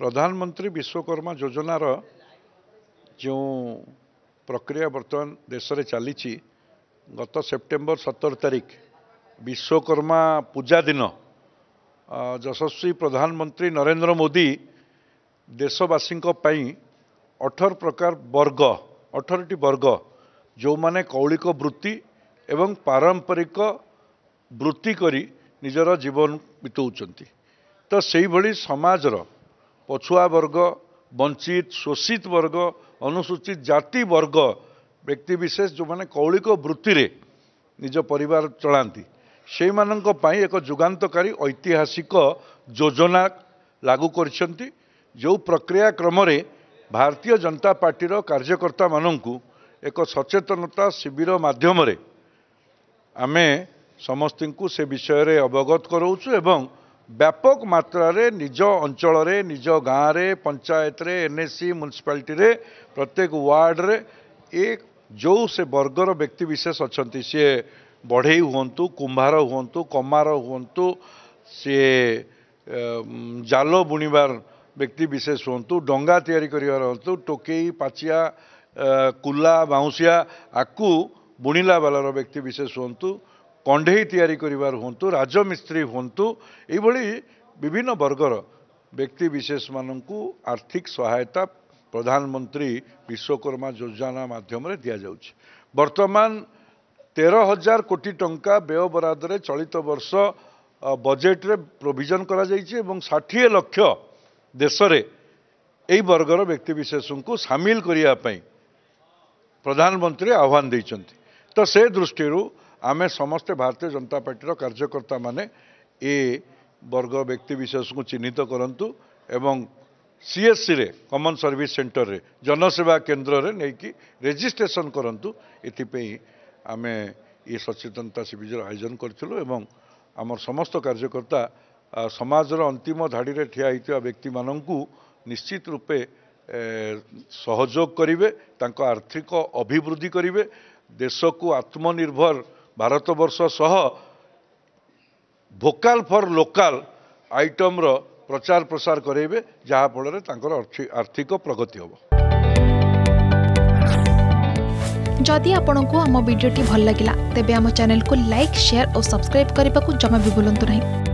ପ୍ରଧାନମନ୍ତ୍ରୀ ବିଶ୍ୱକର୍ମା ଯୋଜନାର ଯେଉଁ ପ୍ରକ୍ରିୟା ବର୍ତ୍ତମାନ ଦେଶରେ ଚାଲିଛି ଗତ ସେପ୍ଟେମ୍ବର ସତର ତାରିଖ ବିଶ୍ୱକର୍ମା ପୂଜା ଦିନ ଯଶସ୍ୱୀ ପ୍ରଧାନମନ୍ତ୍ରୀ ନରେନ୍ଦ୍ର ମୋଦି ଦେଶବାସୀଙ୍କ ପାଇଁ ଅଠର ପ୍ରକାର ବର୍ଗ ଅଠରଟି ବର୍ଗ ଯେଉଁମାନେ କୌଳିକ ବୃତ୍ତି ଏବଂ ପାରମ୍ପରିକ ବୃତ୍ତି କରି ନିଜର ଜୀବନ ବିତାଉଛନ୍ତି ତ ସେଇଭଳି ସମାଜର ପଛୁଆ ବର୍ଗ ବଞ୍ଚିତ ଶୋଷିତ ବର୍ଗ ଅନୁସୂଚିତ ଜାତି ବର୍ଗ ବ୍ୟକ୍ତିବିଶେଷ ଯେଉଁମାନେ କୌଳିକ ବୃତ୍ତିରେ ନିଜ ପରିବାର ଚଳାନ୍ତି ସେଇମାନଙ୍କ ପାଇଁ ଏକ ଯୁଗାନ୍ତକାରୀ ଐତିହାସିକ ଯୋଜନା ଲାଗୁ କରିଛନ୍ତି ଯେଉଁ ପ୍ରକ୍ରିୟା କ୍ରମରେ ଭାରତୀୟ ଜନତା ପାର୍ଟିର କାର୍ଯ୍ୟକର୍ତ୍ତାମାନଙ୍କୁ ଏକ ସଚେତନତା ଶିବିର ମାଧ୍ୟମରେ ଆମେ ସମସ୍ତଙ୍କୁ ସେ ବିଷୟରେ ଅବଗତ କରାଉଛୁ ଏବଂ ବ୍ୟାପକ ମାତ୍ରାରେ ନିଜ ଅଞ୍ଚଳରେ ନିଜ ଗାଁରେ ପଞ୍ଚାୟତରେ ଏନ୍ଏସି ମ୍ୟୁନିସିପାଲିଟିରେ ପ୍ରତ୍ୟେକ ୱାର୍ଡ଼ରେ ଏ ଯେଉଁ ସେ ବର୍ଗର ବ୍ୟକ୍ତିବିଶେଷ ଅଛନ୍ତି ସିଏ ବଢ଼େଇ ହୁଅନ୍ତୁ କୁମ୍ଭାର ହୁଅନ୍ତୁ କମାର ହୁଅନ୍ତୁ ସିଏ ଜାଲ ବୁଣିବାର ବ୍ୟକ୍ତିବିଶେଷ ହୁଅନ୍ତୁ ଡଙ୍ଗା ତିଆରି କରିବାର ହୁଅନ୍ତୁ ଟୋକେଇ ପାଚିଆ କୁଲା ବାଉଁଶିଆ ଆକୁ ବୁଣିଲା ବାଲାର ବ୍ୟକ୍ତିବିଶେଷ ହୁଅନ୍ତୁ କଣ୍ଢେଇ ତିଆରି କରିବାର ହୁଅନ୍ତୁ ରାଜମିସ୍ତ୍ରୀ ହୁଅନ୍ତୁ ଏଇଭଳି ବିଭିନ୍ନ ବର୍ଗର ବ୍ୟକ୍ତିବିଶେଷମାନଙ୍କୁ ଆର୍ଥିକ ସହାୟତା ପ୍ରଧାନମନ୍ତ୍ରୀ ବିଶ୍ୱକର୍ମା ଯୋଜନା ମାଧ୍ୟମରେ ଦିଆଯାଉଛି ବର୍ତ୍ତମାନ ତେର ହଜାର କୋଟି ଟଙ୍କା ବ୍ୟୟବରାଦରେ ଚଳିତ ବର୍ଷ ବଜେଟ୍ରେ ପ୍ରୋଭିଜନ୍ କରାଯାଇଛି ଏବଂ ଷାଠିଏ ଲକ୍ଷ ଦେଶରେ ଏହି ବର୍ଗର ବ୍ୟକ୍ତିବିଶେଷଙ୍କୁ ସାମିଲ କରିବା ପାଇଁ ପ୍ରଧାନମନ୍ତ୍ରୀ ଆହ୍ୱାନ ଦେଇଛନ୍ତି ତ ସେ ଦୃଷ୍ଟିରୁ ଆମେ ସମସ୍ତେ ଭାରତୀୟ ଜନତା ପାର୍ଟିର କାର୍ଯ୍ୟକର୍ତ୍ତାମାନେ ଏ ବର୍ଗ ବ୍ୟକ୍ତିବିଶେଷଙ୍କୁ ଚିହ୍ନିତ କରନ୍ତୁ ଏବଂ ସିଏସ୍ସିରେ କମନ୍ ସର୍ଭିସ୍ ସେଣ୍ଟରରେ ଜନସେବା କେନ୍ଦ୍ରରେ ନେଇକି ରେଜିଷ୍ଟ୍ରେସନ୍ କରନ୍ତୁ ଏଥିପାଇଁ ଆମେ ଏ ସଚେତନତା ଶିବିର ଆୟୋଜନ କରିଥିଲୁ ଏବଂ ଆମର ସମସ୍ତ କାର୍ଯ୍ୟକର୍ତ୍ତା ସମାଜର ଅନ୍ତିମ ଧାଡ଼ିରେ ଠିଆ ହୋଇଥିବା ବ୍ୟକ୍ତିମାନଙ୍କୁ ନିଶ୍ଚିତ ରୂପେ ସହଯୋଗ କରିବେ ତାଙ୍କ ଆର୍ଥିକ ଅଭିବୃଦ୍ଧି କରିବେ ଦେଶକୁ ଆତ୍ମନିର୍ଭର ଭାରତବର୍ଷ ସହ ଭୋକାଲ ଫର୍ ଲୋକାଲ ଆଇଟମ୍ର ପ୍ରଚାର ପ୍ରସାର କରାଇବେ ଯାହାଫଳରେ ତାଙ୍କର ଆର୍ଥିକ ପ୍ରଗତି ହେବ ଯଦି ଆପଣଙ୍କୁ ଆମ ଭିଡ଼ିଓଟି ଭଲ ଲାଗିଲା ତେବେ ଆମ ଚ୍ୟାନେଲକୁ ଲାଇକ୍ ସେୟାର ଓ ସବସ୍କ୍ରାଇବ୍ କରିବାକୁ ଜମା ବି ଭୁଲନ୍ତୁ ନାହିଁ